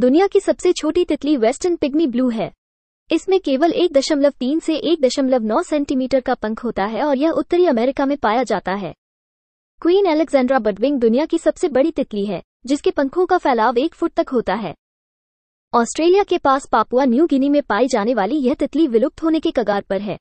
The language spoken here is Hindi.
दुनिया की सबसे छोटी तितली वेस्टर्न पिग्मी ब्लू है इसमें केवल एक दशमलव तीन से एक दशमलव नौ सेंटीमीटर का पंख होता है और यह उत्तरी अमेरिका में पाया जाता है क्वीन एलेक्जेंड्रा बडविंग दुनिया की सबसे बड़ी तितली है जिसके पंखों का फैलाव एक फुट तक होता है ऑस्ट्रेलिया के पास पापुआ न्यू गिनी में पाई जाने वाली यह तितली विलुप्त होने के कगार पर है